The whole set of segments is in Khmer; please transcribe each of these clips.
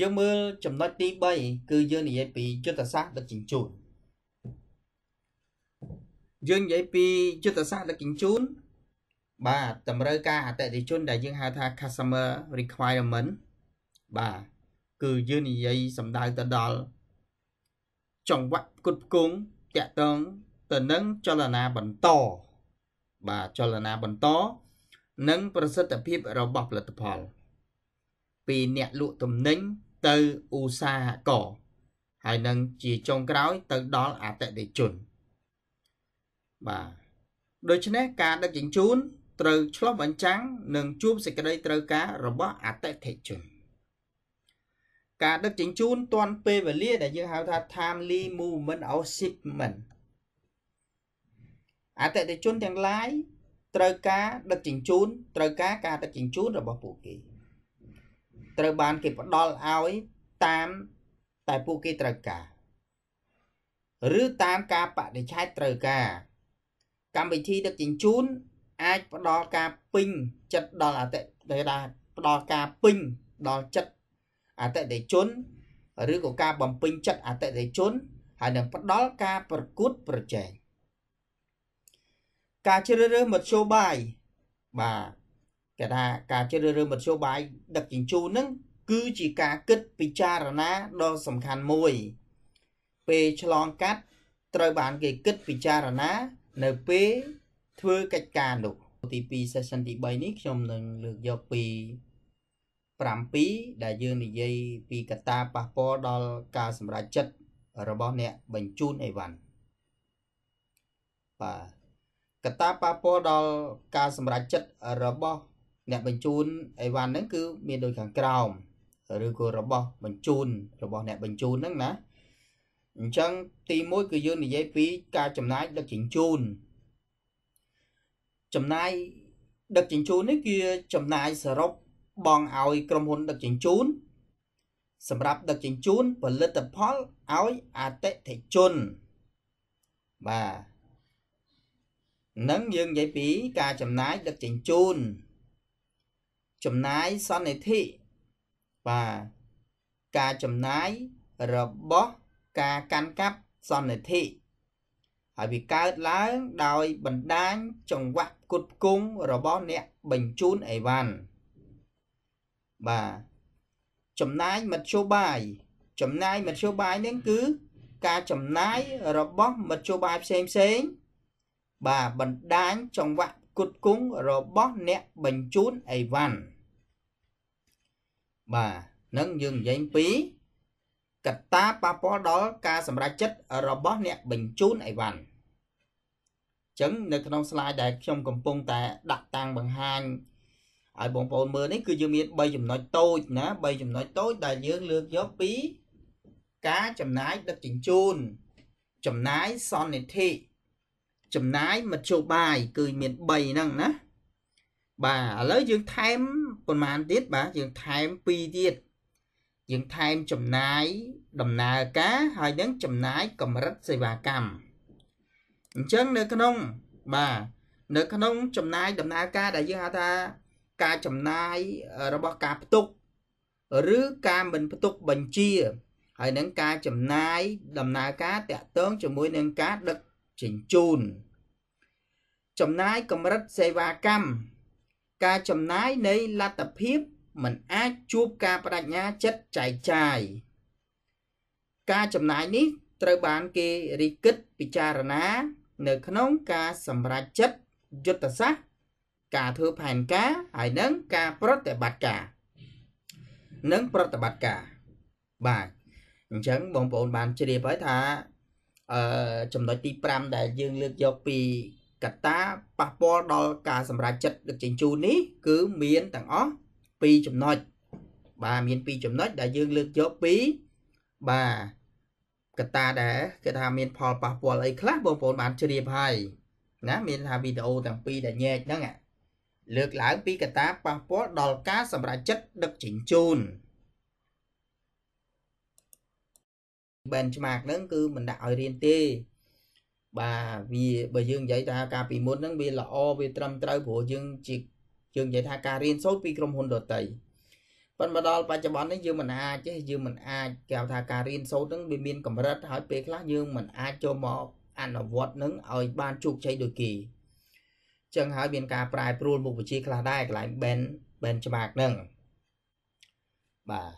យើងមើលចំណុចទី3គឺយើងនិយាយពីយុទ្ធសាស្ត្រដឹកជញ្ជូនយើងនិយាយពីយុទ្ធសាស្ត្រដឹកជញ្ជូនបាទតម្រូវការអតិថិជនដែលយើងហៅថា customer requirement បាទគឺយើងនិយាយសំដៅទៅដល់ចង្វាក់ផ្គត់ផ្គង់តាក់ទងទៅនឹងចលនាបន្ត បាទចលនាបន្ត និង ប្រសិទ្ធភាពរបស់ផលិតផលពីអ្នកលក់ទំនិញទៅឧស្សាហករហើយនឹងជាចុងក្រោយទៅដល់អតិថិជនបាទដូច្នេះការដឹកជញ្ជូនត្រូវឆ្លុះបញ្ចាំងនិង ជួបសេចក្តីត្រូវការរបស់អតិថិជន ការដឹកជញ្ជូនទាន់ពេលវេលា ដែលយើងហៅថា timely movement of shipment អតិថិជនទាំងឡាយត្រូវការដឹកជញ្ជូនត្រូវការការដឹកជញ្ជូនរបស់ពួកគេត្រូវបានគេផ្ដល់ឲ្យតាមតែពួកគេត្រូវការ ឬតាមការបដិឆេទត្រូវការកម្មវិធីដឹកជញ្ជូនអាចផ្ដល់ការពេញចិត្តដល់អតិដែលផ្ដល់ការពេញដល់ចិត្តអតិថិជនឬក៏ការបំពេញចិត្តអតិថិជនហើយនឹងផ្ដល់ការប្រកួតប្រជែងការជ្រើសរើសមធ្យោបាយបាទគេថាការជ្រើសរើសមធ្យោបាយដឹកជញ្ជូនហ្នឹងគឺជាការគិតពិចារណាដ៏សំខាន់មួយ ពេលឆ្លងកាត់ ត្រូវបានគេគិតពិចារណានៅពេលធ្វើកិច្ចការនោះទី2 session ទី3នេះខ្ញុំនឹងលើកយកពី7ដែលយើងនិយាយពីកត្តាប៉ះពាល់ដល់ការសម្រេចចិត្តរបស់អ្នកបញ្ជូនអីវ៉ាន់បាទកត្តាប៉ះពាល់ដល់ការសម្រេចចិត្តរបស់អ្នកបញ្ជូនអីវ៉ាន់ហ្នឹងគឺមានដូចខាងក្រោមឬក៏របស់បញ្ជូនរបស់អ្នកបញ្ជូនហ្នឹងណាអញ្ចឹងទី1គឺយើងនិយាយពីការចំណាយដឹកជញ្ជូនចំណាយដឹកជញ្ជូននេះគឺចំណាយសរុបបងឲ្យក្រុមហ៊ុន ដឹកជញ្ជូនសម្រាប់ដឹកជញ្ជូនផលិតផលឲ្យអតិថិជនបាទនឹងយើងនិយាយពីការចំណាយដឹកជញ្ជូនចំណាយសន្និធិបាទការចំណាយរបស់ការកាន់កាប់សន្និធិហើយវាកើតឡើងដោយបណ្ដាញចង្វាក់គុតគង់របស់អ្នកបញ្ជូនអីវ៉ាន់បាទចំណាយមធ្យោបាយចំណាយមធ្យោបាយនឹងគឺ ការចំណាយរបស់មធ្យោបាយផ្សេងផ្សេងបាទបណ្ដាញចង្វាក់គុតគង់របស់អ្នកបញ្ជូនអីវ៉ាន់បាទនឹងយើងនិយាយពីកត្តាប៉ះពាល់ដល់ការសម្រេចចិត្តរបស់អ្នកបញ្ជូនអីវ៉ាន់អញ្ចឹងនៅក្នុង slide ដែលខ្ញុំកំពុងតែដាក់តាំងបង្ហាញឲ្យបងប្អូនមើលនេះគឺយើងមាន3ចំណុចតូចណា3ចំណុចតូចដែលយើងលើកយកពីការចំណាយដឹកជញ្ជូនចំណាយសន្និធិចំណាយមធ្យោបាយគឺមាន3ហ្នឹងណាបាទឥឡូវយើងថែមប៉ុន្មានទៀតបាទយើងថែម2ទៀត យើងថែមចំណាយដំណើរការហើយនឹងចំណាយកម្រិតសេវាកម្មអញ្ចឹងនៅក្នុងបាទនៅ ក្នុងចំណាយដំណើរការដែលយើងហៅថាការចំណាយរបស់ការផ្ទុក ឬការមិនផ្ទុកបញ្ជា ហើយនឹងការចំណាយដំណើរការតាក់ទងជាមួយនឹងការដឹកជញ្ជូន ចំណាយកម្រិតសេវាកម្មការចំណាយនៃលទ្ធភាពมันអាចជួបការបដិញ្ញាចិត្តចែកចាយការចំណាយនេះ ត្រូវបានគេរិះគិតពិចារណា នៅក្នុងការសម្រេចចិត្តយុទ្ធសាស្ត្រការធ្វើផែនការហើយនិងការប្រតិបត្តិការ និងប្រតិបត្តិការបាទអញ្ចឹងបងប្អូនបានជ្រាបហើយថាអឺចំណុចទី5ដែលយើងលើកយកពីកត្តាប៉ះពាល់ដល់ការសម្រេចចិត្តដឹកជញ្ជូននេះគឺមានទាំងអស់2ចំណុចបាទមាន2ចំណុចដែលយើងលើកយកពីបាទកត្តាដែរគេថាមាន ផលប៉ះពាល់អីខ្លះបងប្អូនបានជ្រាបហើយណាមានថាវីដេអូទាំងពីរដែលញែកហ្នឹងលើកឡើងពីកត្តាប៉ះពាល់ដល់ការសម្រេចចិត្តដឹកជញ្ជូន benchmark ហ្នឹងគឺមិនដាក់ឲ្យរៀនទេបាទវាបើយើងនិយាយថាការពីមុនហ្នឹងវាល្អវាត្រឹមត្រូវព្រោះយើងជាយើងនិយាយថាការរៀនសូត្រពីក្រុមហ៊ុនដតីប៉ុន្តែដល់បច្ចុប្បន្ននេះយើងមិនអាចទេយើងមិនអាចគេហៅថាការរៀនសូត្រហ្នឹងវាមានកម្រិតហើយពេលខ្លះយើងមិនអាចចូលមកអនុវត្តនឹងឲ្យបានជោគជ័យដូចគេចឹងហើយមានការប្រែប្រួលមុខវិជ្ជាខ្លះដែរកន្លែង ben benchmark ហ្នឹងបាទ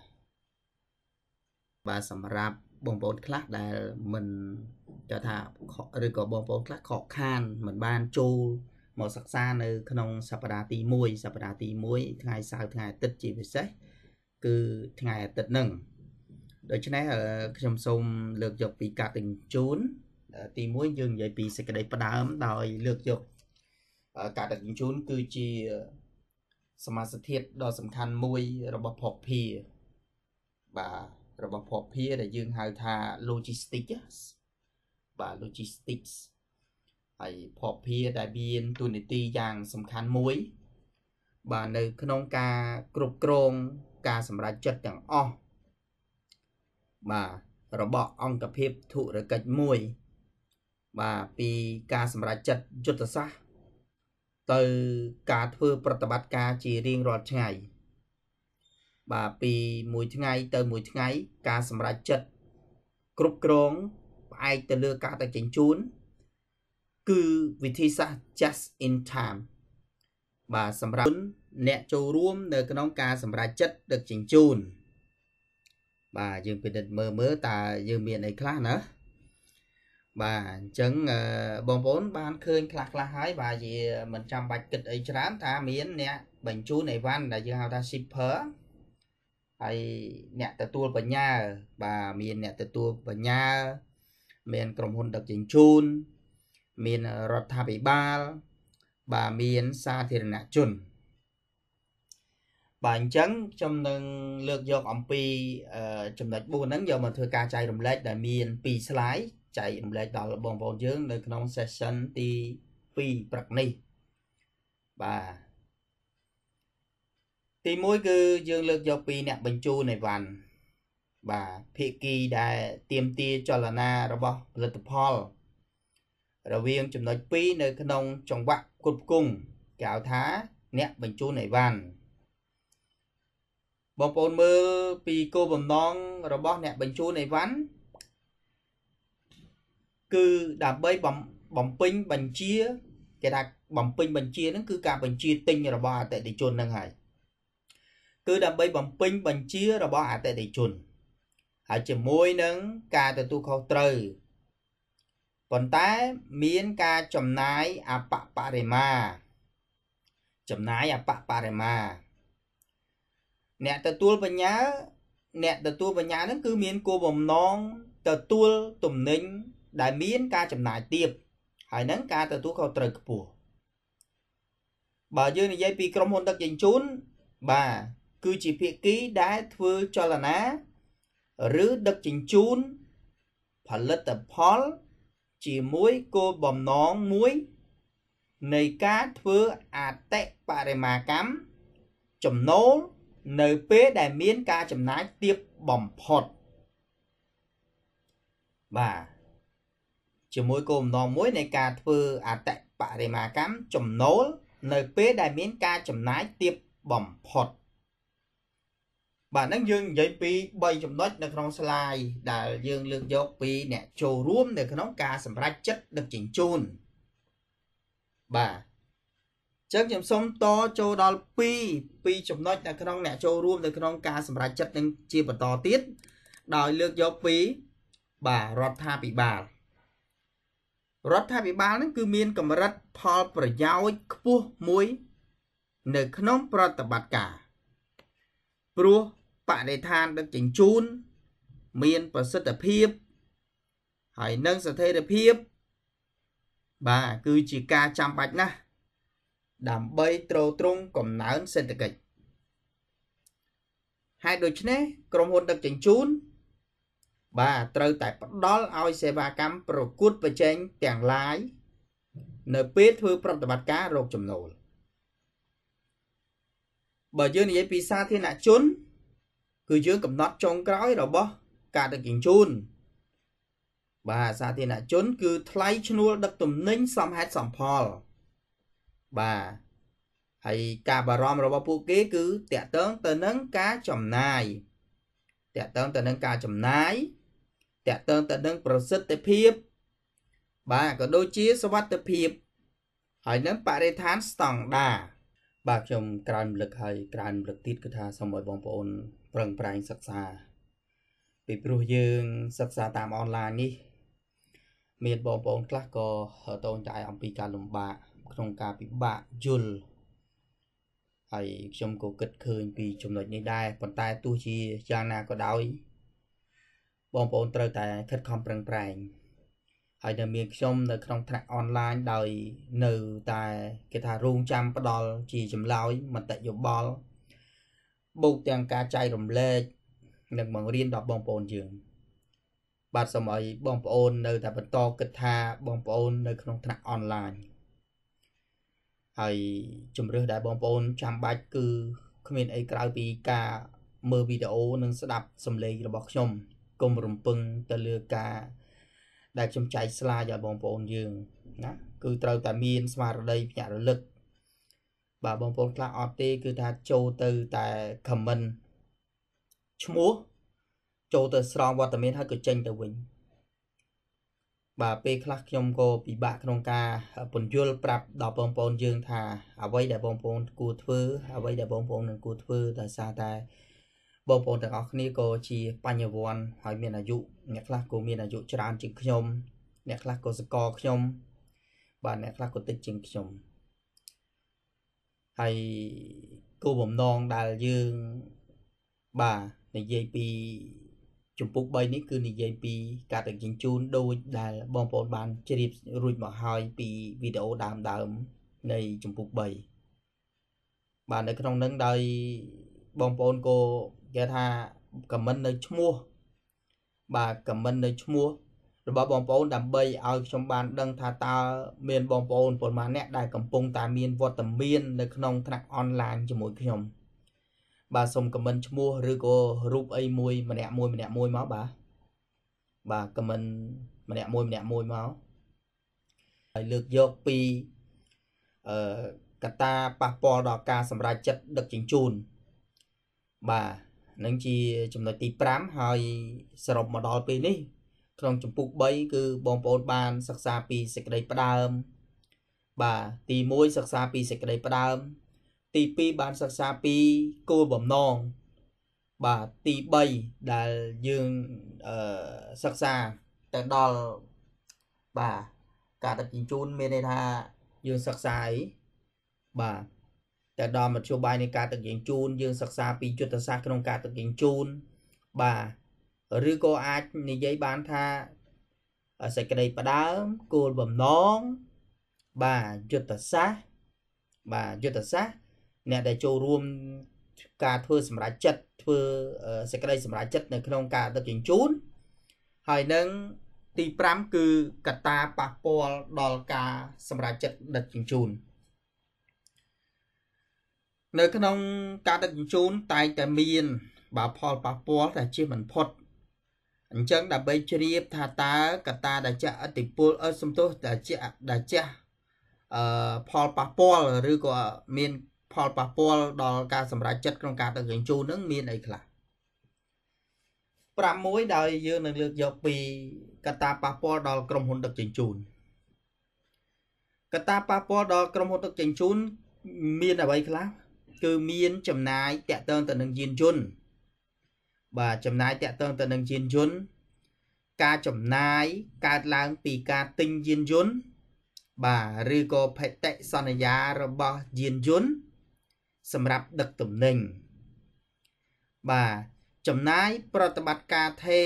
បាទសម្រាប់បងប្អូនខ្លះដែលមិនគេថាឬក៏បងប្អូនខ្លះខកខានមិនបានចូលមកសិក្សានៅ ក្នុងសប្តាហ៍ទី1សប្តាហ៍ទី1ថ្ងៃសៅរ៍ថ្ងៃអាទិត្យជាពិសេសគឺថ្ងៃអាទិត្យហ្នឹងដូច្នេះខ្ញុំសូមលើកយកពីការទិញជូនទី1យើងនិយាយពីសេចក្តីផ្ដើមដោយលើកយកការដឹកជញ្ជូនគឺជាសមាសធាតុដ៏សំខាន់មួយរបស់ភពភាបាទរបស់ភពភាដែលយើងហៅថា logistics បាទ logistics ហើយភពភាដែលមានទូនីតិយ៉ាងសំខាន់មួយ បាទនៅក្នុងការគ្រប់គ្រងការសម្រេចចិត្តទាំងអស់បាទរបស់អង្គភាពធុរកិច្ចមួយ បាទពីការសម្រេចចិត្តយុទ្ធសាស្ត្រទៅការធ្វើប្រតិបត្តិការជារៀងរាល់ថ្ងៃ បាទពីមួយថ្ងៃទៅមួយថ្ងៃការសម្រេចចិត្តគ្រប់គ្រងផ្អែកទៅលើការដឹកជញ្ជូនគឺវិធីសាស្ត្រ just in time បាទសម្រាប់អ្នកចូលរួម នៅក្នុង ការសម្រេចចិត្តដឹកជញ្ជូនបាទយើងពិនិត្យមើលមើលតើយើងមានអីខ្លះណាបាទអញ្ចឹងបងប្អូនបានឃើញខ្លះខ្លះហើយបាទជាមិនចាំបាច់គិតអីច្រើនថាមានអ្នកបញ្ជូនអីវ៉ាន់ដែលយើងហៅថា shipper ហើយអ្នកទទួលបញ្ញាបាទមានអ្នកទទួលបញ្ញាមានក្រុមហ៊ុន ដឹកជញ្ជូនមានរដ្ឋាភិបាលបាទមានសាធារណជនបាទអញ្ចឹងខ្ញុំនឹងលើកយកអំពី ចំណុច4ហ្នឹងយកមកធ្វើការចែករំលែកដែលមាន2 slide ចែករំលែកដល់បងប្អូនយើង នៅក្នុង session ទី2ព្រឹកនេះបាទទី1គឺយើងលើកយកពីអ្នកបញ្ជូននៃវ៉ាន់បាទភាគីដែលទៀមទាចលនារបស់ផលិតផលរវាងចំណុច2នៅ ក្នុងចង្វាក់គ្រប់គង់គេហៅថា អ្នកបញ្ជូនអីវ៉ាន់បងប្អូនមើលពីគោលបំណងរបស់ អ្នកបញ្ជូនអីវ៉ាន់គឺដើម្បីបំពេញបញ្ជាគេថាបំពេញបញ្ជាហ្នឹងគឺការបញ្ជាទិញរបស់អតិថិជនហ្នឹងហើយគឺដើម្បីបំពេញបញ្ជារបស់អតិថិជនហើយជាមួយនឹងការទទួលខុសត្រូវប៉ុន្តែមានការចំណាយអបបរិមា ចំណាយអបបរិមា អ្នកទទួលបញ្ញា អ្នកទទួលបញ្ញានឹងគឺមានគោលបំណងទទួលទំនិញ ដែលមានការចំណាយទាបហើយនឹងការទទួលខុសត្រូវខ្ពស់បើយើងនិយាយពីក្រុមហ៊ុនដឹកជញ្ជូនបាទគឺជាភាគីដែលធ្វើចលនាឬដឹកជញ្ជូនផលិតផលជាមួយគោលបំណងមួយនៃការធ្វើអតិបរិមាកម្មចំណូលនៅពេលដែលមានការចំណាយទាបបំផុតបាទជាមួយគោលបំណងមួយនៃការធ្វើអតិបរិមាកម្មចំណូលនៅពេលដែលមានការចំណាយទាបបំផុតបាទហ្នឹងយើងនិយាយពី3ចំណុចនៅក្នុង slide ដែលយើង លើកយកពីអ្នកចូលរួម នៅក្នុងការសម្រេចចិត្តដឹកជញ្ជូនបាទចឹងខ្ញុំសូមតចូលដល់2 2ចំណុចនៅក្នុងអ្នកចូលរួមនៅក្នុងការសម្រេចចិត្តនឹងជាបន្តទៀតដោយលើកយកពីបាទរដ្ឋាភិបាលរដ្ឋាភិបាលនឹង គឺមាន កម្រិតផលប្រយោជន៍ខ្ពស់មួយ នៅក្នុងប្រតិបត្តិការព្រោះបរិស្ថានដឹកជញ្ជូនមានប្រសិទ្ធភាពហើយនិងស្ថិរភាពបាទគឺជាការចាំបាច់ណាស់ដើម្បីទ្រទ្រង់កំណើនសេដ្ឋកិច្ចហើយដូច្នេះក្រុមហ៊ុនដឹកជញ្ជូនបាទត្រូវតែផ្ដល់ឲ្យសេវាកម្មប្រកួតប្រជែងទាំង lain នៅពេលធ្វើប្រតិបត្តិការរកចំណូលបើយើងនិយាយពីសាធារណជនគឺយើងកំណត់ចុងក្រោយរបស់ការដឹកជញ្ជូនបាទសាធារណជនគឺថ្លៃឈ្នួលដឹកទំនិញសមហេតុសមផលបាទហើយការបារម្ភរបស់ពួកគេគឺតកតងទៅនឹងការចំណាយតកតងទៅនឹងការចំណាយតកតងទៅនឹងប្រសិទ្ធភាព បាទក៏ដូចជាសវត្ថភាព ហើយនឹងបរិស្ថានស្តង់ដារបាទខ្ញុំក្រោយរំលឹកហើយក្រោយរំលឹកទៀតគឺថាសូមឲ្យបងប្អូនប្រឹងប្រែងសិក្សា ពីព្រោះយើងសិក្សាតាមអនឡាញនេះមានបងប្អូនខ្លះក៏តូនតែអំពីការលំបាកក្នុងការពិបាកយល់ហើយខ្ញុំក៏គិតឃើញពីចំណុចនេះដែរប៉ុន្តែទោះជាយ៉ាងណាក៏ដោយ បងប្អូនត្រូវតែខិតខំប្រឹងប្រែងហើយនៅមានខ្ញុំនៅក្នុងថ្នាក់អនឡាញដោយនៅតែគេថារងចាំផ្ដល់ជាចម្លើយមតិយោបល់បូកទាំងការចែករំលែកនិងបង្រៀនដល់បងប្អូនយើង បាទសូមឲ្យបងប្អូននៅតែបន្តគិតថាបងប្អូននៅក្នុងថ្នាក់អនឡាញហើយជំរឿសដែលបងប្អូនចាំបាច់គឺគ្មានអីក្រៅពីការមើលវីដេអូនិង ស្ដាប់សំឡេងរបស់ខ្ញុំកុំរំពឹងទៅលើការ ដែលខ្ញុំចែកស្លាយឲ្យបងប្អូនយើងណាគឺត្រូវតែមានស្មារតីភ្ញាក់រលឹកបាទបងប្អូនខ្លះអត់ទេគឺថាចូលទៅតែ comment ឈ្មោះចូលទៅស្រង់វត្តមានហើយក៏ចេញទៅវិញបាទពេលខ្លះខ្ញុំក៏ពិបាកក្នុងការពន្យល់ប្រាប់ដល់បងប្អូនយើងថាអ្វីដែលបងប្អូនគួរធ្វើអ្វីដែលបងប្អូននឹងគួរធ្វើដោយសារតែបងប្អូនទាំងអស់គ្នាក៏ជាបញ្ញវន្តហើយមានអាយុអ្នកខ្លះក៏មានអាយុច្រើនជាងខ្ញុំ អ្នកខ្លះក៏សកលខ្ញុំ បាទអ្នកខ្លះក៏តិចជាងខ្ញុំហើយគោលបំណងដែលយើងបាទនិយាយពីជំពូក3នេះគឺនិយាយពីការដឹកជញ្ជូនដូចដែលបងប្អូនបានជ្រាបរួចមកហើយពីវីដេអូដើមដើមនៃជំពូក3បាទនៅក្នុងនឹងដោយបងប្អូនក៏គេថាខមមិននៅឈ្មោះបាទខមមិននៅឈ្មោះរបស់បងប្អូនដើម្បីឲ្យខ្ញុំបានដឹង ថាតើមានបងប្អូនប៉ុន្មានអ្នកដែលកំពុងតែមានវត្តមាននៅក្នុងថ្នាក់អនឡាញជាមួយខ្ញុំបាទសូមខមមិនឈ្មោះឬក៏រូបអីមួយម្នាក់មួយម្នាក់មួយមកបាទបាទខមមិនម្នាក់មួយម្នាក់មួយមកហើយលើកយកពីអឺកតាប៉ះពាល់ដល់ការសម្រេចចិត្តដឹកជញ្ជូនបាទនឹងជាចំណុចទី5ហើយសរុបមកដល់ពេលនេះក្នុងចម្ពោះ3គឺបងប្អូន បាន សិក្សាពីសេចក្តីផ្ដើម បាទទី1សិក្សាពីសេចក្តី ផ្ដើម ទី2បានសិក្សាពីគោលបំណងបាទទី3ដែលយើងអឺសិក្សាទៅដល់បាទការដឹកជញ្ជូនមានន័យថាយើងសិក្សាអីបាទតែដល់មធ្យោបាយនៃការដឹកជញ្ជូនយើងសិក្សាពីយុទ្ធសាស្ត្រក្នុងការដឹកជញ្ជូនបាទឬក៏អាចនិយាយបានថាសេចក្តីផ្ដើមគោលបំណងបាទយុទ្ធសាស្ត្របាទយុទ្ធសាស្ត្រអ្នកដែលចូលរួមការធ្វើសម្រាប់ចិត្តធ្វើសេចក្តីសម្រាប់ចិត្តនៅក្នុង ការដឹកជញ្ជូនហើយនឹងទី5គឺកត្តាប៉ះពាល់ដល់ការសម្រាប់ចិត្តដឹកជញ្ជូននៅក្នុង ការដឹកជញ្ជូន តែងតែមានបាទផលប៉ះពាល់តែជាមិនផុតអញ្ចឹងដើម្បីជ្រាបថាតើកត្តាដែលចាក់អតិពលអសំទោសដែលចាក់ដែលចាក់អឺផលប៉ះពាល់ឬក៏មានផលប៉ះពាល់ដល់ការសម្រេចចិត្តក្នុងការដឹកជញ្ជូននឹងមានអីខ្លះ6ដោយយើងនឹងលើកយកពីកត្តាប៉ះពាល់ដល់ក្រុមហ៊ុនដឹកជញ្ជូនកត្តាប៉ះពាល់ដល់ក្រុមហ៊ុនដឹកជញ្ជូនមានអ្វីខ្លះគឺមាន ចំណាយតកតងទៅនឹងយានយន្តបាទចំណាយតាក់ទងទៅនឹងយានយន្តការចំណាយកើតឡើងពីការទិញយានយន្តបាទឬក៏ភតិសន្យារបស់យានយន្តសម្រាប់ដឹកទំនិញបាទចំណាយប្រតិបត្តិការថេ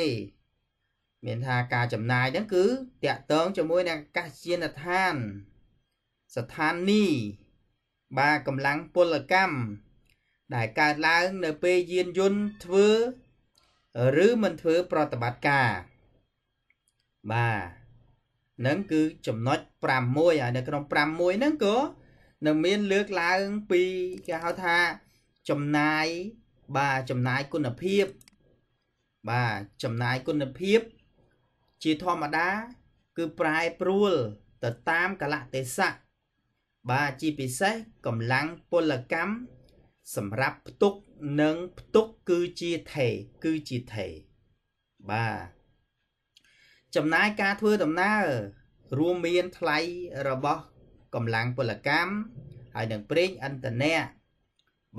មានថាការចំណាយហ្នឹងគឺតាក់ទងជាមួយនឹងអាកាសយានដ្ឋានស្ថានីយបាទកម្លាំងពលកម្មដែលកើតឡើងនៅពេលយានយន្តធ្វើឬមិនធ្វើប្រតិបត្តិការបាទនឹងគឺចំណុច5មួយហើយនៅក្នុង5មួយហ្នឹងក៏នឹងមានលើកឡើងពីគេហៅថា ចំណាយបាទចំណាយគុណភាព បាទចំណាយគុណភាព ជាធម្មតា គឺប្រែប្រួលទៅតាមកលៈទេសៈបាទជាពិសេសកម្លាំងពលកម្មសម្រាប់ផ្ទុកនិងផ្ទុកគឺជាថេគឺជាថេបាទចំណាយការធ្វើដំណើររួមមានថ្លៃរបស់កម្លាំងពលកម្មហើយនឹងប្រេងឥន្ធនៈ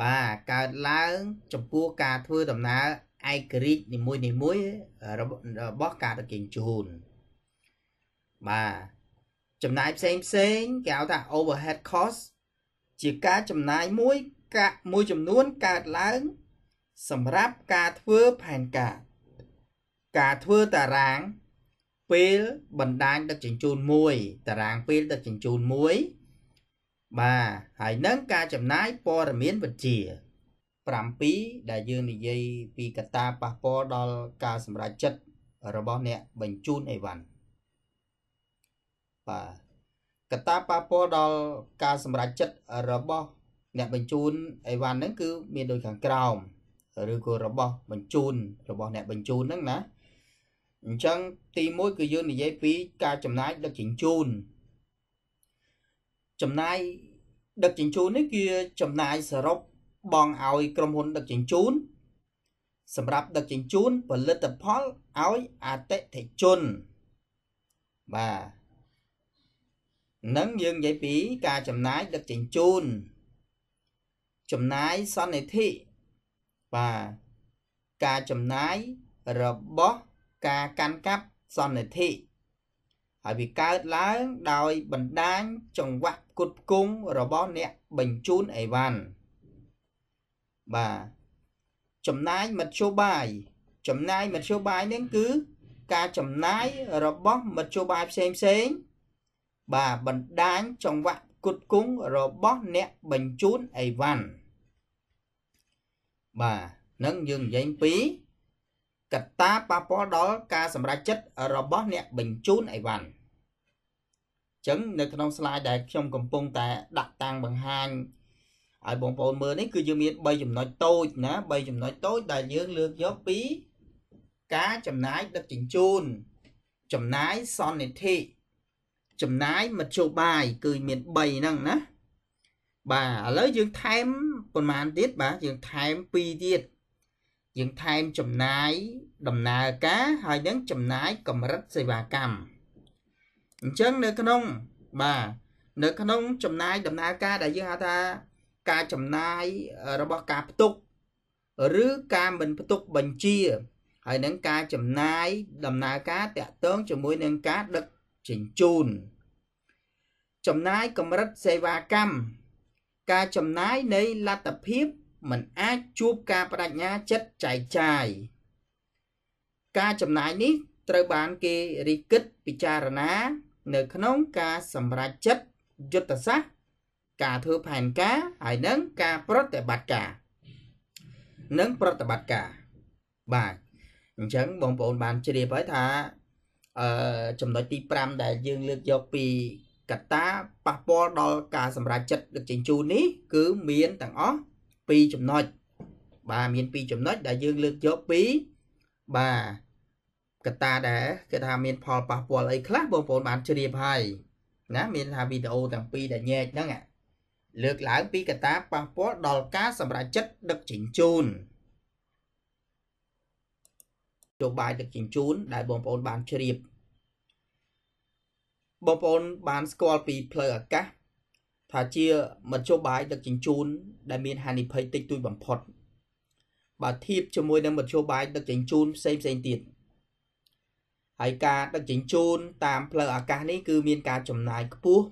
បាទកើតឡើង ចំពោះការធ្វើដំណើរឯករាជ្យនីមួយនីមួយរបស់ការដឹកជញ្ជូនបាទចំណាយផ្សេងផ្សេងគេហៅថា overhead cost ជាការចំណាយមួយកមួយចំនួនកើតឡើង សម្រាប់ការធ្វើផែនការ ការធ្វើតារាងពេលបណ្ដាញដឹកជញ្ជូនមួយតារាងពេលដឹកជញ្ជូនមួយបាទហើយនឹងការចំណាយព័ត៌មានវិទ្យា7ដែលយើងនិយាយពីកត្តាប៉ះពាល់ដល់ការសម្រេចចិត្តរបស់អ្នកបញ្ជូនអីវ៉ាន់បាទកត្តាប៉ះពាល់ដល់ការសម្រេចចិត្តរបស់អ្នកបញ្ជូនអីវ៉ាន់ហ្នឹងគឺមានដូចខាងក្រោមឬក៏របស់បញ្ជូនរបស់អ្នកបញ្ជូនហ្នឹងណាអញ្ចឹងទី1គឺយើងនិយាយពីការចំណាយដឹកជញ្ជូនចំណាយដឹកជញ្ជូននេះគឺចំណាយសរុបបងឲ្យក្រុមហ៊ុន ដឹកជញ្ជូនសម្រាប់ដឹកជញ្ជូនផលិតផលឲ្យអតិថិជនបាទនឹងយើងនិយាយពីការចំណាយដឹកជញ្ជូនចំណាយសន្និធិបាទការចំណាយរបស់ការកាន់កាប់សន្និធិហើយវាកើតឡើងដោយបណ្ដាញចង្វាក់គុតគង់របស់អ្នកបញ្ជូនអីវ៉ាន់បាទចំណាយមធ្យោបាយចំណាយមធ្យោបាយនឹងគឺ ការចំណាយរបស់មធ្យោបាយផ្សេងផ្សេងបាទបណ្ដាញចង្វាក់គុតគង់របស់អ្នកបញ្ជូនអីវ៉ាន់បាទនឹងយើងនិយាយពីកត្តាប៉ះពាល់ដល់ការសម្រេចចិត្តរបស់អ្នកបញ្ជូនអីវ៉ាន់អញ្ចឹងនៅក្នុង slide ដែលខ្ញុំកំពុងតែដាក់តាំងបង្ហាញឲ្យបងប្អូនមើលនេះគឺយើងមាន3ចំណុចតូចណា3ចំណុចតូចដែលយើងលើកយកពីការចំណាយដឹកជញ្ជូនចំណាយសន្និធិចំណាយមធ្យោបាយគឺមាន3ហ្នឹងណាបាទឥឡូវយើងថែមប៉ុន្មានទៀតបាទយើងថែម2ទៀត យើងថែមចំណាយដំណើរការហើយនឹងចំណាយកម្រិតសេវាកម្មអញ្ចឹងនៅក្នុងបាទនៅ ក្នុងចំណាយដំណើរការដែលយើងហៅថាការចំណាយរបស់ការផ្ទុក ឬការមិនផ្ទុកបញ្ជា ហើយនឹងការចំណាយដំណើរការតាក់ទងជាមួយនឹងការដឹកជញ្ជូន ចំណាយកម្រិតសេវាកម្មការចំណាយនៃលទ្ធភាពมันអាចជួបការបដិញ្ញាចិត្តចែកចាយការចំណាយនេះ ត្រូវបានគេរិះគិតពិចារណា នៅក្នុងការសម្រេចចិត្តយុទ្ធសាស្ត្រការធ្វើផែនការហើយនិងការប្រតិបត្តិការ និងប្រតិបត្តិការបាទអញ្ចឹងបងប្អូនបានជ្រាបហើយថាអឺចំណុចទី5ដែលយើងលើកយកពីកត្តាប៉ះពាល់ដល់ការសម្រេចចិត្តដឹកជញ្ជូននេះគឺមានទាំងអស់2ចំណុចបាទមាន2ចំណុចដែលយើងលើកយកពីបាទកត្តាដែរគេថាមាន ផលប៉ះពាល់អីខ្លះបងប្អូនបានជ្រាបហើយណាមានថាវីដេអូទាំងពីរដែលញែកហ្នឹងលើកឡើងពីកត្តាប៉ះពាល់ដល់ការសម្រេចចិត្តដឹកជញ្ជូនយោបាយដឹកជញ្ជូនដែលបងប្អូនបានជ្រាបបងប្អូនបានស្គាល់ពីផ្លូវអាកាសថាជាមធ្យោបាយដឹកជញ្ជូន ដែលមានហានិភ័យតិចតួចបំផុតបើធៀបជាមួយនឹងមធ្យោបាយដឹកជញ្ជូនផ្សេងផ្សេងទៀតហើយការដឹកជញ្ជូនតាមផ្លូវអាកាសនេះគឺមានការចំណាយខ្ពស់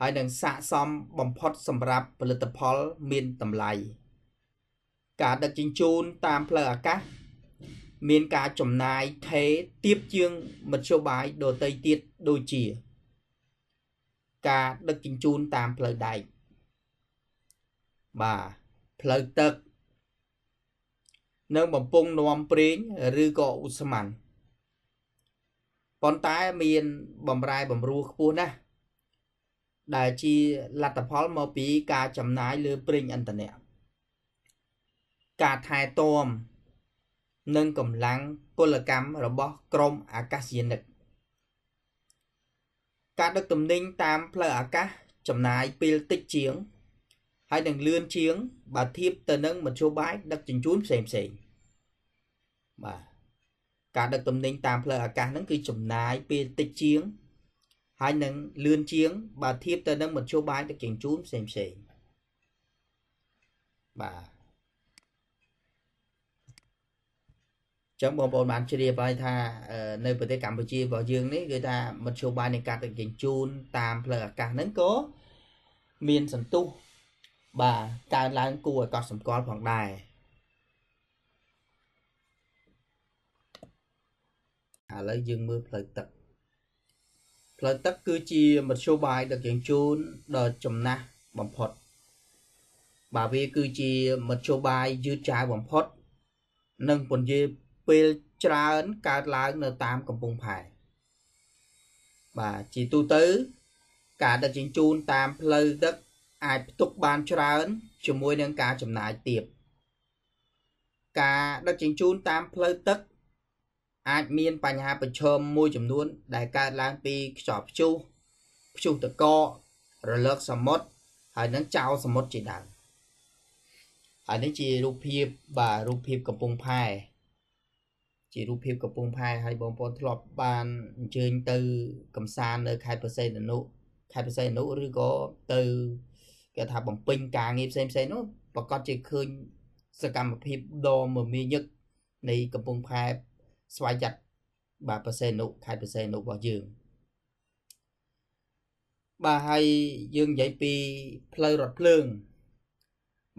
ហើយនឹងស័កសមបំផុតសម្រាប់ផលិតផលមានតម្លៃការដឹកជញ្ជូន តាមផ្លូវអាកាសមានការចំណាយថេទៀបជាងមធ្យោបាយដទៃទៀតដូចជា ការដឹកជញ្ជូនតាមផ្លូវដែកបាទផ្លូវទឹក នៅបំពង់នំប្រេងឬក៏ឧស្ម័នប៉ុន្តែមានបំរែបំរួលខ្ពស់ណាស់ដែលជាលទ្ធផលមកពីការចំណាយលើប្រេងឥន្ធនៈការថែទាំនិងកម្លាំងពលកម្មរបស់ ក្រមអាកាសយានិកការដឹកទំនិញតាមផ្លូវអាកាសចំណាយពេលតិចជាង ហើយនឹងលឿនជាងបើធៀបទៅនឹងមធ្យោបាយដឹកជញ្ជូនផ្សេងផ្សេងបាទការដឹកទំនិញតាមផ្លូវអាកាសហ្នឹងគឺចំណាយពេលតិចជាង ហើយនឹងលឿនជាងបើធៀបទៅនឹងមធ្យោបាយដឹកជញ្ជូនផ្សេងផ្សេងបាទចឹងបងប្អូនបានជ្រាបហើយថានៅប្រទេសកម្ពុជារបស់យើងនេះគឺថាមធ្យោបាយនៃការដឹកជញ្ជូនតាមផ្លូវអាកាសហ្នឹងក៏មានសន្ទុះបាទកើនឡើងគួរឲ្យកត់សម្គាល់ផងដែរឥឡូវយើងមើលផ្លូវទឹកផ្លូវទឹកគឺជាមធ្យោបាយដឹកជញ្ជូនដ៏ចំណាស់បំផុតបាទវាគឺជាមធ្យោបាយយឺតយ៉ាវបំផុតនិងពន្យាពេលច្រើនកើតឡើងនៅតាមកំពង់ផែបាទជាទូទៅ ការដឹកជញ្ជូនតាមផ្លូវទឹកអាចផ្ទុកបានច្រើនជាមួយនឹងការចំណាយទាបការដឹកជញ្ជូនតាមផ្លូវទឹក អាចមានបញ្ហាប្រឈមមួយចំនួនដែលកើតឡើងពីខ្យល់ព្យុះព្យុះទឹកកករលកសមុទ្រហើយនឹងចោលសមុទ្រជាដើមហើយនេះជារូបភាពបាទរូបភាពកំពង់ផែជារូបភាពកំពង់ផែហើយបងប្អូនធ្លាប់បានអញ្ជើញទៅកំសាន្តនៅខេត្តបរសៃអនុខេត្តបរសៃអនុឬក៏ទៅគេថាបំពេញការងារផ្សេងផ្សេងនោះប្រកាសជាឃើញសកម្មភាពដ៏មមាញឹកនៃកំពង់ផែស្វ័យយ័តបាទបរសៃអនុខេត្តបរសៃអនុរបស់យើងបាទហើយយើងនិយាយពីផ្លូវរថភ្លើង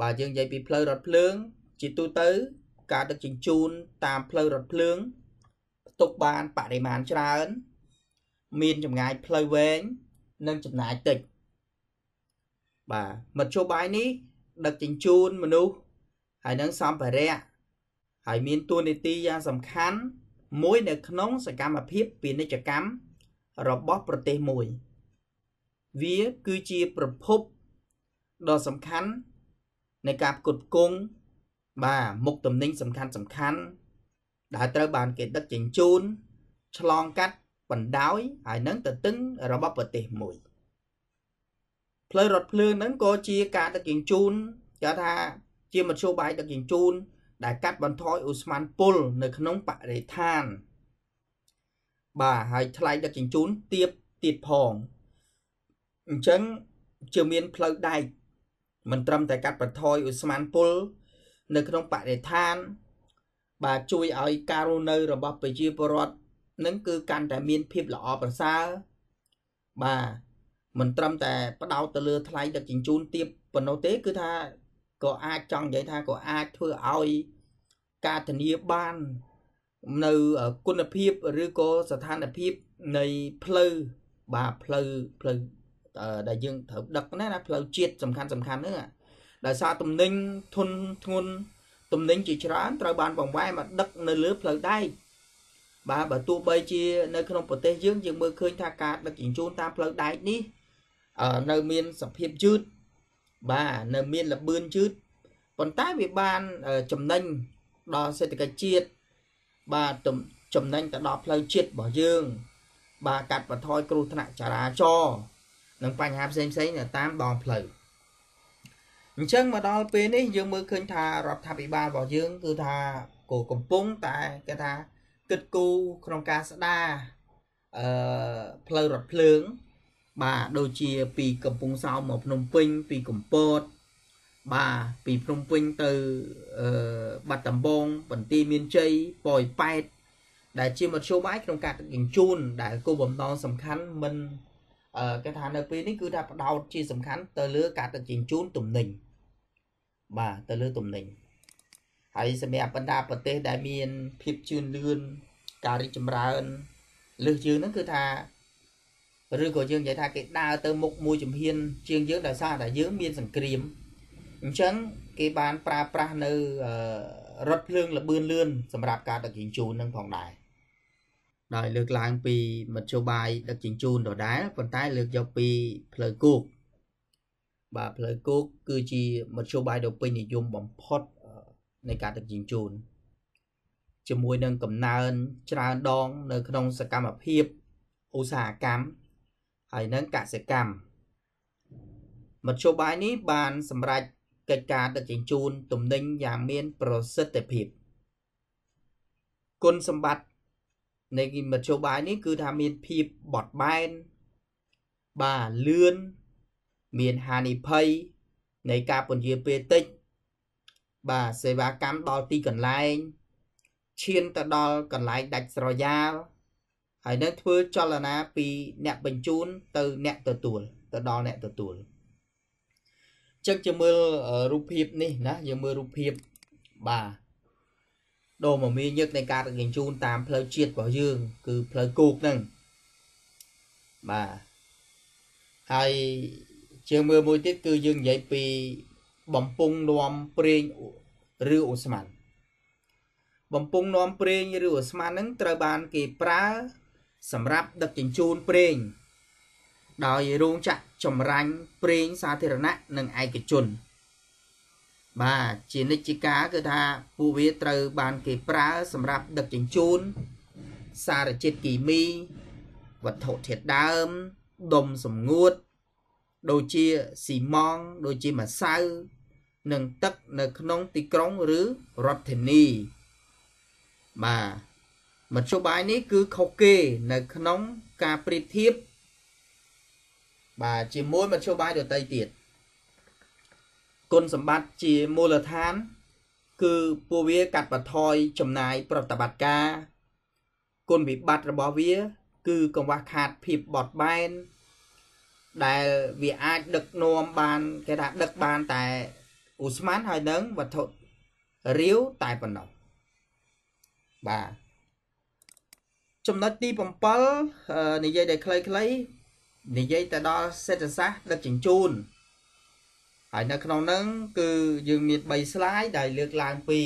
បាទយើងនិយាយពីផ្លូវរថភ្លើងជាទូទៅការដឹកជញ្ជូនតាមផ្លូវរថភ្លើងផ្ទុកបានបរិមាណច្រើន មានចម្ងាយផ្លូវវែងនិងចំណាយតិចបាទមធ្យោបាយនេះ ដឹកជញ្ជូនមនុស្សហើយនិងសម្ភារៈហើយមានតួនាទីយ៉ាងសំខាន់ មួយនៅក្នុងសកម្មភាពពាណិជ្ជកម្មរបស់ប្រទេសមួយ វាគឺជាប្រភពដ៏សំខាន់នៃការផ្គត់ផ្គង់បាទមុខតំណែងសំខាន់សំខាន់ ដែលត្រូវបានគេដឹកជញ្ជូនឆ្លងកាត់បណ្ដោយហើយនឹងទៅទឹងរបស់ប្រទេសមួយផ្លូវរថភ្លើងហ្នឹងក៏ជាការដឹកជញ្ជូនគេថា ជាមធ្យោបាយដឹកជញ្ជូន ដែលកាត់បន្ថយឧស្ម័នពុលនៅក្នុងបរិស្ថាន បាទហើយថ្លៃដឹកជញ្ជូនទៀបទៀតផងអញ្ចឹងជាមានផ្លូវដែកមិនត្រឹមតែកាត់បន្ថយឧស្ម័នពុលនៅក្នុងបរិស្ថាន បាទជួយឲ្យការរស់នៅរបស់ប្រជាពលរដ្ឋនឹងគឺកាន់តែមានភាពល្អប្រសើរបាទមិនត្រឹមតែ ផ្ដោតទៅលើ ថ្លៃដឹកជញ្ជូនទៀតប៉ុណ្ណោះទេ គឺថាក៏អាចចង់និយាយថាក៏អាចធ្វើឲ្យការធានាបាន នៅគុណភាពឬក៏ស្ថានភាពនៃផ្លូវបាទផ្លូវផ្លូវដែលយើងត្រូវដឹកណាណាផ្លូវជាតិសំខាន់សំខាន់ហ្នឹងដោយសារទំនិញធនធ្ងន់ទំនិញជាច្រើនត្រូវបានបង្វែរមកដឹកនៅលើផ្លូវដែកបាទបើទោះបីជានៅក្នុងប្រទេសយើងយើងមើលឃើញថាការដឹកជញ្ជូនតាមផ្លូវដែកនេះនៅមានសភាពយឺតបាទនៅមានលបឿនយឺតប៉ុន្តែវាបានចំណេញដល់សេដ្ឋកិច្ចជាតិបាទចំណេញទៅដល់ផ្លូវជាតិរបស់យើងបាទកាត់បន្ថយគ្រោះថ្នាក់ចរាចរណ៍និងបញ្ហាផ្សេងៗតាមដងផ្លូវអញ្ចឹងមកដល់ពេលនេះយើងមើលឃើញថារដ្ឋាភិបាលរបស់យើងគឺថាក៏កំពុងតែគេថាគិតគូរក្នុងការស្ដារអឺផ្លូវរថភ្លើងបាទដូចជាពីកំពង់សោមមកភ្នំពេញពីកំពតបាទពីភ្នំពេញទៅអឺបាត់ដំបងបន្ទាយមានជ័យប៉ោយប៉ែតដែលជាមធ្យោបាយក្នុងការដឹកជញ្ជូនដែលគោលបំណងសំខាន់មិនគេថានៅពេលនេះគឺថាផ្ដោតជាសំខាន់ទៅលើការដឹកជញ្ជូនទំនិញបាទទៅលើទំនិញហើយសម្រាប់បណ្ដាប្រទេសដែលមានភាពជឿនលឿនការរីកចម្រើនលើសយើងហ្នឹងគឺថាឬក៏យើងនិយាយថាគេដើរទៅមុខមួយជំហានជាងយើងដោយសារតែយើងមានសង្គ្រាមអញ្ចឹងគេបានប្រើប្រាស់នៅរថភ្លើងលបឿនលឿនសម្រាប់ការដឹកជញ្ជូននឹងផងដែរដោយលើកឡើងពីមធ្យោបាយដឹកជញ្ជូនដដែលប៉ុន្តែលើកយកពីផ្លូវគោកបាទផ្លូវគោកគឺជាមធ្យោបាយដ៏ពេញនិយមបំផុតនៃការដឹកជញ្ជូនជាមួយនឹងកំណើនច្រើនដង នៅ ក្នុងសកម្មភាពឧស្សាហកម្មហើយនឹងកសិកម្មមធ្យោបាយនេះបាន សម្រេចកិច្ចការដឹកជញ្ជូនទំនិញយ៉ាងមានប្រសិទ្ធភាព គុណសម្បត្តិនៃមធ្យោបាយនេះគឺថាមានភាពបត់បែនបាទលឿនមានហានិភ័យនៃការពន្យាពេលតិចបាទសេវាកម្មដល់ទីកន្លែងឈានទៅដល់កន្លែងដាច់ស្រយាលហើយនឹងធ្វើចលនាពីអ្នកបញ្ជូន ទៅអ្នកទទួលទៅដល់អ្នកទទួលចឹងជាមើលរូបភាពនេះណាយើងមើលរូបភាពបាទដុំមីញឹកនៃការដឹកជញ្ជូនតាមផ្លូវជាតិរបស់យើងគឺផ្លូវគោកហ្នឹងបាទហើយជាងមើលមួយទៀតគឺយើងនិយាយពីបំពង់នំប្រេងឬអូស្ម័នបំពង់នំប្រេងឬអូស្ម័នហ្នឹងត្រូវបានគេប្រើ សម្រាប់ដឹកជញ្ជូនប្រេងដោយរោងចក្រចម្រាញ់ប្រេងសាធារណៈនិងឯកជនបាទជានិច្ចជាការគឺថាពួកវាត្រូវបានគេប្រើសម្រាប់ដឹកជញ្ជូនសារជាតិគីមីវត្ថុធាតុដើមដុំសម្ងួត ដូចជាស៊ីម៉ងដូចជាម្សៅនិងទឹកនៅក្នុងទីក្រុង ឬរដ្ឋធានីបាទមធ្យោបាយនេះ គឺខុសគេ នៅក្នុងការប្រៀបធៀបបាទជាមួយមធ្យោបាយដទៃទៀតគុណសម្បត្តិជាមូលដ្ឋានគឺពួកវាកាត់បន្ថយចំណាយប្រតិបត្តិការគុណវិបត្តិរបស់វាគឺកង្វះខាតភាពបត់បែន ដែលវាអាចដឹកនាំបានគេថាដឹកបានតែឧស្ម័នហើយនឹងវត្ថុរាវតែប៉ុណ្ណោះបាទចំណុចទី7និយាយដែលខ្លីៗនិយាយទៅដល់សេដ្ឋសាស្ត្រដឹកជញ្ជូនហើយនៅក្នុងហ្នឹងគឺយើងមាន3 slide ដែលលើកឡើងពី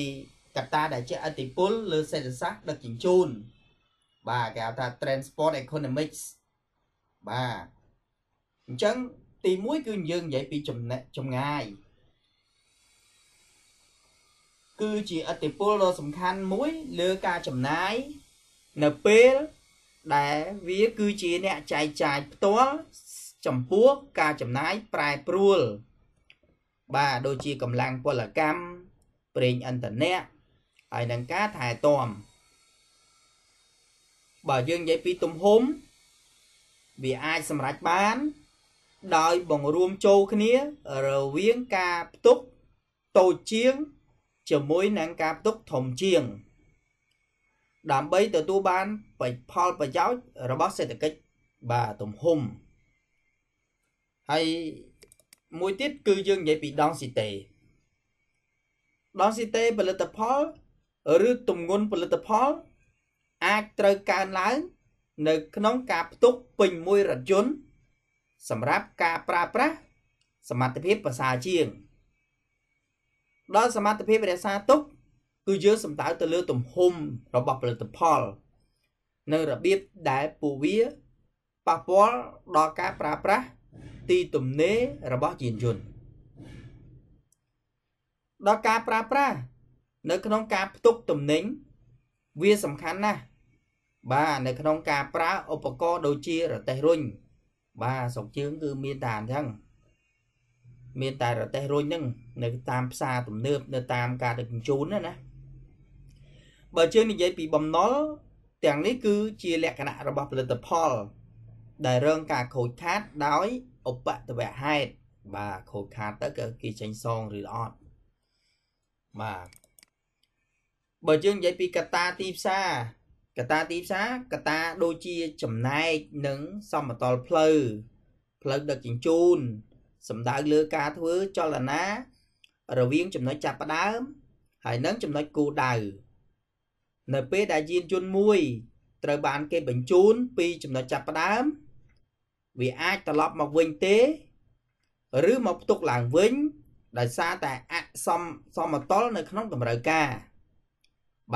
កត្តាដែលជាឥទ្ធិពលលើសេដ្ឋសាស្ត្រដឹកជញ្ជូនបាទគេហៅថា transport economics បាទអញ្ចឹងទី1គឺយើងនិយាយពីចំណេះចំងាយគឺជាឥទ្ធិពលដ៏សំខាន់មួយ លើការចំណាយនៅពេលដែលវាគឺជាអ្នកចែកចាយផ្ទាល់ចំពោះការចំណាយប្រែប្រួលបាទដូចជាកម្លាំងពលកម្មប្រេងឥន្ធនៈហើយនឹងការថែទាំបើយើងនិយាយពីទំហំវាអាចសម្រេចបានដោយបង្រួមចូលគ្នា រវាងការផ្ទុកតូចជាងជាមួយនឹងការផ្ទុកធំជាងដើម្បីទទួលបានផលប្រយោជន៍របស់សេដ្ឋកិច្ចបាទទំហំហើយមួយទៀតគឺយើងនិយាយពីដងស៊ីតេដងស៊ីតេផលិតផលឬទំងន់ផលិតផល អាចត្រូវកើនឡើង នៅ ក្នុងការផ្ទុកពេញមួយរថយន្តសម្រាប់ការប្រើប្រាស់សមត្ថភាពភាសាជាង ដល់សមត្ថភាពរក្សាទុក គឺយើងសំដៅទៅលើទំហំរបស់ផលិតផល នៅរបៀបដែលពូវាប៉ះពាល់ដល់ការប្រើប្រាស់ទីទំនេររបស់យានយន្តដល់ការប្រើប្រាស់នៅ ក្នុងការផ្ទុកទំនិញវាសំខាន់ណាស់បាទនៅក្នុងការប្រើឧបករណ៍ដូចជារទេះរុញបាទស្រុកជើងគឺមានតែអញ្ចឹងមានតែរទេះរុញហ្នឹងនៅតាមផ្សារទំនើប នៅតាមការដឹកជញ្ជូនណាណាបើជើងនិយាយពីបំណុលទាំងនេះគឺ ជាលក្ខណៈរបស់ផលិតផល ដែលរងការខូចខាតដោយឧបតវហេតុបាទខូចខាតទៅគឺគេចេញសងឬអត់បាទបើយើងនិយាយពីកតាទីផ្សារកតាទីផ្សារកតាដូចជាចំណែកនិងសមតលផ្លូវផ្លូវដឹកជញ្ជូនសំដៅលើការធ្វើចលនារវាងចំណុចចាប់ផ្ដើមហើយនិងចំណុចគោលដៅនៅពេលដែលយានយន្តមួយត្រូវបានគេបញ្ជូនពីចំណុចចាប់ផ្ដើមវាអាចត្រឡប់មកវិញទេឬមកផ្ទុកឡើងវិញដោយសារតែអសមសមតុល្យនៅ ក្នុងតម្រូវការ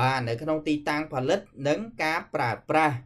បាទនៅ ក្នុងទីតាំងផលិតនិងការប្រើប្រាស់